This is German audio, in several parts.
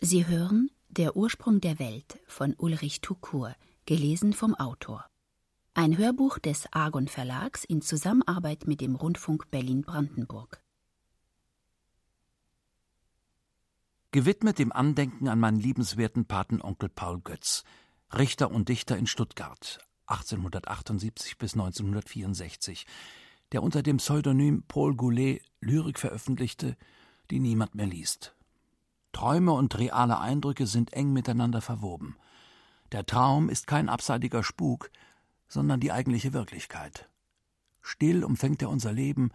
Sie hören Der Ursprung der Welt von Ulrich Tukur, gelesen vom Autor. Ein Hörbuch des Argon Verlags in Zusammenarbeit mit dem Rundfunk Berlin-Brandenburg. Gewidmet dem Andenken an meinen liebenswerten Patenonkel Paul Götz, Richter und Dichter in Stuttgart, 1878 bis 1964, der unter dem Pseudonym Paul Goulet Lyrik veröffentlichte, die niemand mehr liest. Träume und reale Eindrücke sind eng miteinander verwoben. Der Traum ist kein abseitiger Spuk, sondern die eigentliche Wirklichkeit. Still umfängt er unser Leben,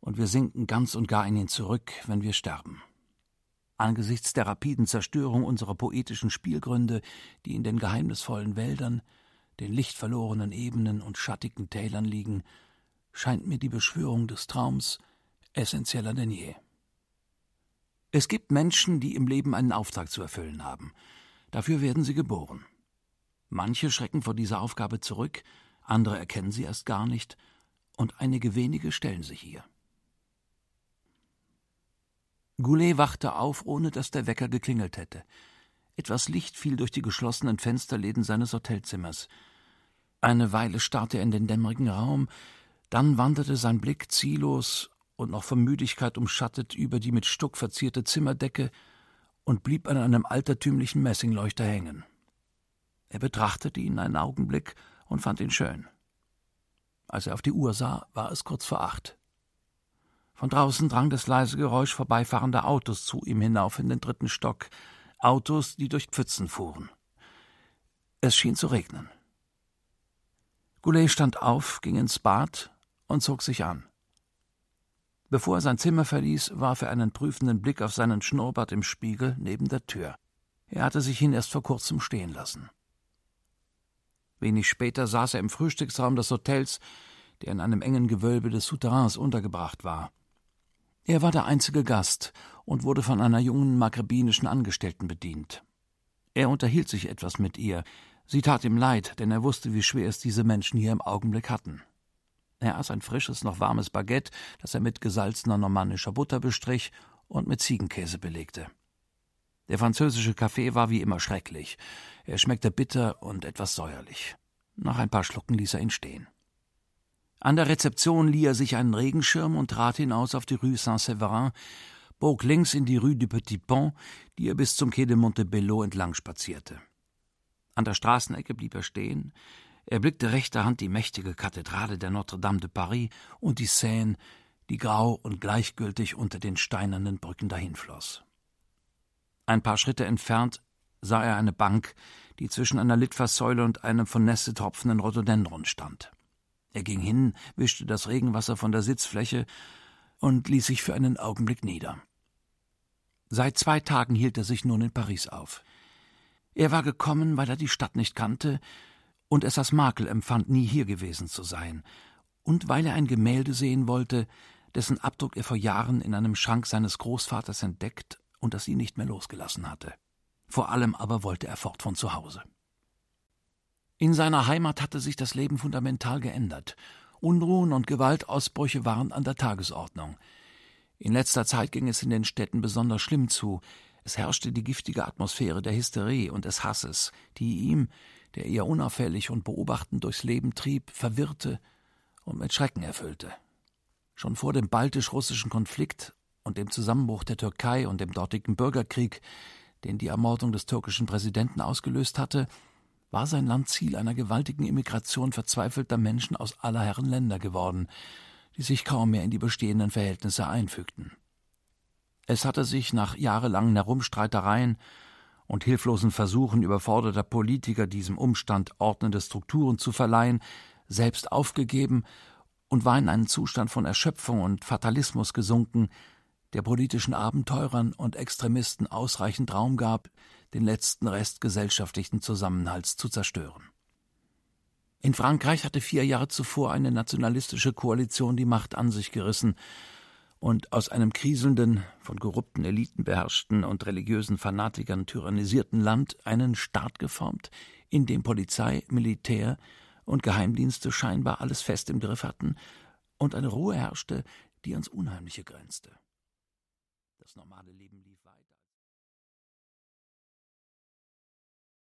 und wir sinken ganz und gar in ihn zurück, wenn wir sterben. Angesichts der rapiden Zerstörung unserer poetischen Spielgründe, die in den geheimnisvollen Wäldern, den lichtverlorenen Ebenen und schattigen Tälern liegen, scheint mir die Beschwörung des Traums essentieller denn je. Es gibt Menschen, die im Leben einen Auftrag zu erfüllen haben. Dafür werden sie geboren. Manche schrecken vor dieser Aufgabe zurück, andere erkennen sie erst gar nicht, und einige wenige stellen sich ihr. Goulet wachte auf, ohne dass der Wecker geklingelt hätte. Etwas Licht fiel durch die geschlossenen Fensterläden seines Hotelzimmers. Eine Weile starrte er in den dämmerigen Raum, dann wanderte sein Blick ziellos und noch von Müdigkeit umschattet über die mit Stuck verzierte Zimmerdecke und blieb an einem altertümlichen Messingleuchter hängen. Er betrachtete ihn einen Augenblick und fand ihn schön. Als er auf die Uhr sah, war es kurz vor acht. Von draußen drang das leise Geräusch vorbeifahrender Autos zu ihm hinauf in den dritten Stock, Autos, die durch Pfützen fuhren. Es schien zu regnen. Goulet stand auf, ging ins Bad und zog sich an. Bevor er sein Zimmer verließ, warf er einen prüfenden Blick auf seinen Schnurrbart im Spiegel neben der Tür. Er hatte sich ihn erst vor kurzem stehen lassen. Wenig später saß er im Frühstücksraum des Hotels, der in einem engen Gewölbe des Souterrains untergebracht war. Er war der einzige Gast und wurde von einer jungen maghrebinischen Angestellten bedient. Er unterhielt sich etwas mit ihr. Sie tat ihm leid, denn er wusste, wie schwer es diese Menschen hier im Augenblick hatten. Er aß ein frisches, noch warmes Baguette, das er mit gesalzener normannischer Butter bestrich und mit Ziegenkäse belegte. Der französische Kaffee war wie immer schrecklich. Er schmeckte bitter und etwas säuerlich. Nach ein paar Schlucken ließ er ihn stehen. An der Rezeption lieh er sich einen Regenschirm und trat hinaus auf die Rue Saint-Severin, bog links in die Rue du Petit Pont, die er bis zum Quai de Montebello entlang spazierte. An der Straßenecke blieb er stehen, erblickte rechter Hand die mächtige Kathedrale der Notre Dame de Paris und die Seine, die grau und gleichgültig unter den steinernen Brücken dahinfloss. Ein paar Schritte entfernt sah er eine Bank, die zwischen einer Litfaßsäule und einem von Nässe tropfenden Rhododendron stand. Er ging hin, wischte das Regenwasser von der Sitzfläche und ließ sich für einen Augenblick nieder. Seit zwei Tagen hielt er sich nun in Paris auf. Er war gekommen, weil er die Stadt nicht kannte, und es als Makel empfand, nie hier gewesen zu sein, und weil er ein Gemälde sehen wollte, dessen Abdruck er vor Jahren in einem Schrank seines Großvaters entdeckt und das ihn nicht mehr losgelassen hatte. Vor allem aber wollte er fort von zu Hause. In seiner Heimat hatte sich das Leben fundamental geändert. Unruhen und Gewaltausbrüche waren an der Tagesordnung. In letzter Zeit ging es in den Städten besonders schlimm zu, es herrschte die giftige Atmosphäre der Hysterie und des Hasses, die ihm, der eher unauffällig und beobachtend durchs Leben trieb, verwirrte und mit Schrecken erfüllte. Schon vor dem baltisch-russischen Konflikt und dem Zusammenbruch der Türkei und dem dortigen Bürgerkrieg, den die Ermordung des türkischen Präsidenten ausgelöst hatte, war sein Land Ziel einer gewaltigen Immigration verzweifelter Menschen aus aller Herren Länder geworden, die sich kaum mehr in die bestehenden Verhältnisse einfügten. Es hatte sich nach jahrelangen Herumstreitereien und hilflosen Versuchen überforderter Politiker, diesem Umstand ordnende Strukturen zu verleihen, selbst aufgegeben und war in einen Zustand von Erschöpfung und Fatalismus gesunken, der politischen Abenteurern und Extremisten ausreichend Raum gab, den letzten Rest gesellschaftlichen Zusammenhalts zu zerstören. In Frankreich hatte vier Jahre zuvor eine nationalistische Koalition die Macht an sich gerissen, und aus einem kriselnden, von korrupten Eliten beherrschten und religiösen Fanatikern tyrannisierten Land einen Staat geformt, in dem Polizei, Militär und Geheimdienste scheinbar alles fest im Griff hatten und eine Ruhe herrschte, die ans Unheimliche grenzte. Das normale Leben lief weiter.